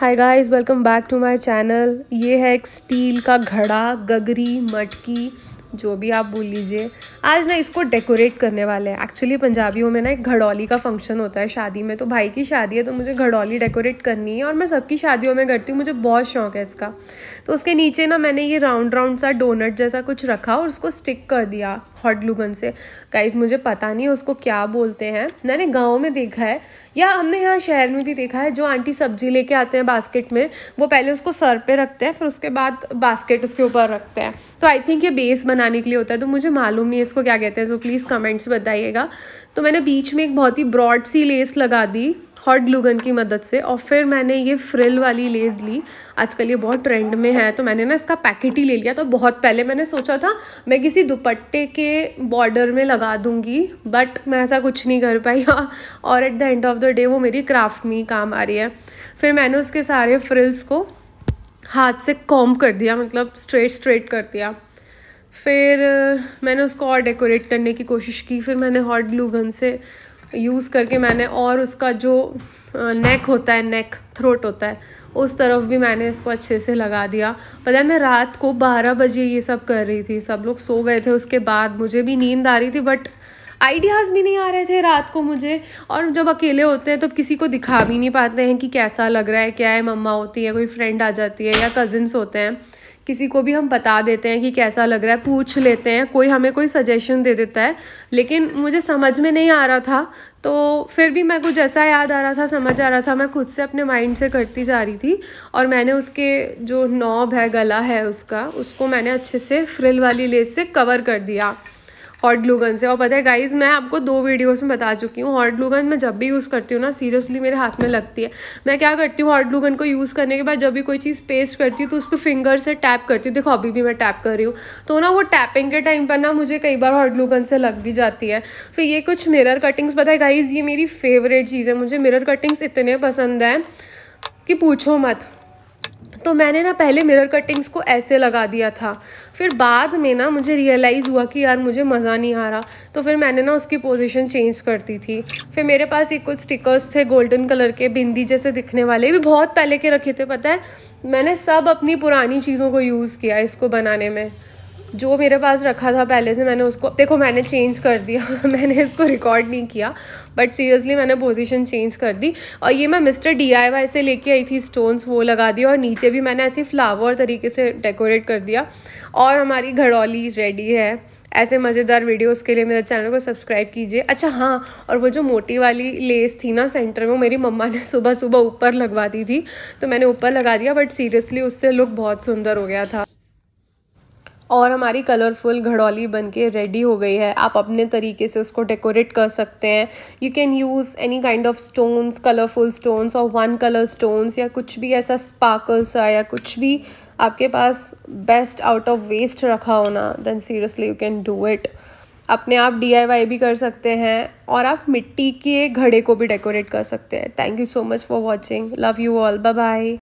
hi guys welcome back to my channel ये है एक स्टील का घड़ा गगरी मटकी जो भी आप बोल लीजिए आज ना इसको डेकोरेट करने वाले हैं एक्चुअली पंजाबियों में ना एक घड़ौली का फंक्शन होता है शादी में तो भाई की शादी है तो मुझे घड़ौली डेकोरेट करनी है और मैं सबकी शादियों में करती हूँ मुझे बहुत शौक है इसका तो उसके नीचे ना मैंने ये राउंड राउंड सा डोनट जैसा कुछ रखा और उसको स्टिक कर दिया हॉट लुगन से गाइज मुझे पता नहीं उसको क्या बोलते हैं मैंने गाँव में देखा है या हमने यहाँ शहर में भी देखा है जो आंटी सब्जी लेके आते हैं बास्केट में वो पहले उसको सर पर रखते हैं फिर उसके बाद बास्केट उसके ऊपर रखते हैं तो आई थिंक ये बेस बना बनाने के लिए होता है तो मुझे मालूम नहीं इसको क्या कहते हैं तो प्लीज़ कमेंट्स बताइएगा तो मैंने बीच में एक बहुत ही ब्रॉड सी लेस लगा दी हॉट ग्लूगन की मदद से और फिर मैंने ये फ्रिल वाली लेस ली आजकल ये बहुत ट्रेंड में है तो मैंने ना इसका पैकेट ही ले लिया तो बहुत पहले मैंने सोचा था मैं किसी दुपट्टे के बॉर्डर में लगा दूंगी बट मैं ऐसा कुछ नहीं कर पाई और at the end of the day वो मेरी क्राफ्ट में ही काम आ रही है फिर मैंने उसके सारे फ्रिल्स को हाथ से कॉम कर दिया मतलब स्ट्रेट स्ट्रेट कर दिया फिर मैंने उसको और डेकोरेट करने की कोशिश की फिर मैंने हॉट ग्लू गन से यूज़ करके मैंने और उसका जो नेक होता है नेक थ्रोट होता है उस तरफ भी मैंने इसको अच्छे से लगा दिया पता है मैं रात को 12 बजे ये सब कर रही थी सब लोग सो गए थे उसके बाद मुझे भी नींद आ रही थी बट आइडियाज़ भी नहीं आ रहे थे रात को मुझे और जब अकेले होते हैं तो किसी को दिखा भी नहीं पाते हैं कि कैसा लग रहा है क्या है मम्मा होती है कोई फ्रेंड आ जाती है या कज़न्स होते हैं किसी को भी हम बता देते हैं कि कैसा लग रहा है पूछ लेते हैं कोई हमें कोई सजेशन दे देता है लेकिन मुझे समझ में नहीं आ रहा था तो फिर भी मैं कुछ ऐसा याद आ रहा था समझ आ रहा था मैं खुद से अपने माइंड से करती जा रही थी और मैंने उसके जो नॉब है गला है उसका उसको मैंने अच्छे से फ्रिल वाली लेस से कवर कर दिया हॉट ग्लूगन से और पता है गाइज मैं आपको दो वीडियोस में बता चुकी हूँ हॉट ग्लूगन मैं जब भी यूज़ करती हूँ ना सीरियसली मेरे हाथ में लगती है मैं क्या करती हूँ हॉट ग्लूगन को यूज़ करने के बाद जब भी कोई चीज़ पेस्ट करती हूँ तो उस पर फिंगर से टैप करती हूँ देखो अभी भी मैं टैप कर रही हूँ तो ना वो टैपिंग के टाइम पर ना मुझे कई बार हॉट ग्लूगन से लग भी जाती है फिर ये कुछ मिरर कटिंग्स पता है गाइज ये मेरी फेवरेट चीज़ है मुझे मिरर कटिंग्स इतने पसंद है कि पूछो मत तो मैंने ना पहले मिरर कटिंग्स को ऐसे लगा दिया था फिर बाद में ना मुझे रियलाइज़ हुआ कि यार मुझे मज़ा नहीं आ रहा तो फिर मैंने ना उसकी पोजीशन चेंज करती थी फिर मेरे पास एक कुछ स्टिकर्स थे गोल्डन कलर के बिंदी जैसे दिखने वाले भी बहुत पहले के रखे थे पता है मैंने सब अपनी पुरानी चीज़ों को यूज़ किया इसको बनाने में जो मेरे पास रखा था पहले से मैंने उसको देखो मैंने चेंज कर दिया मैंने इसको रिकॉर्ड नहीं किया बट सीरियसली मैंने पोजीशन चेंज कर दी और ये मैं मिस्टर डी से लेके आई थी स्टोन्स वो लगा दिया और नीचे भी मैंने ऐसे फ्लावर तरीके से डेकोरेट कर दिया और हमारी घड़ौली रेडी है ऐसे मज़ेदार वीडियोस के लिए मेरे चैनल को सब्सक्राइब कीजिए अच्छा हाँ और वो जो मोटी वाली लेस थी ना सेंटर में मेरी मम्मा ने सुबह सुबह ऊपर लगवा दी थी तो मैंने ऊपर लगा दिया बट सीरियसली उससे लुक बहुत सुंदर हो गया था और हमारी कलरफुल घड़ौली बन के रेडी हो गई है आप अपने तरीके से उसको डेकोरेट कर सकते हैं you can use any kind of stones colourful stones और वन कलर स्टोन्स या कुछ भी ऐसा स्पार्कल्स या कुछ भी आपके पास बेस्ट आउट ऑफ वेस्ट रखा होना then seriously you can do it अपने आप डी भी कर सकते हैं और आप मिट्टी के घड़े को भी डेकोरेट कर सकते हैं thank you so much for watching love you all bye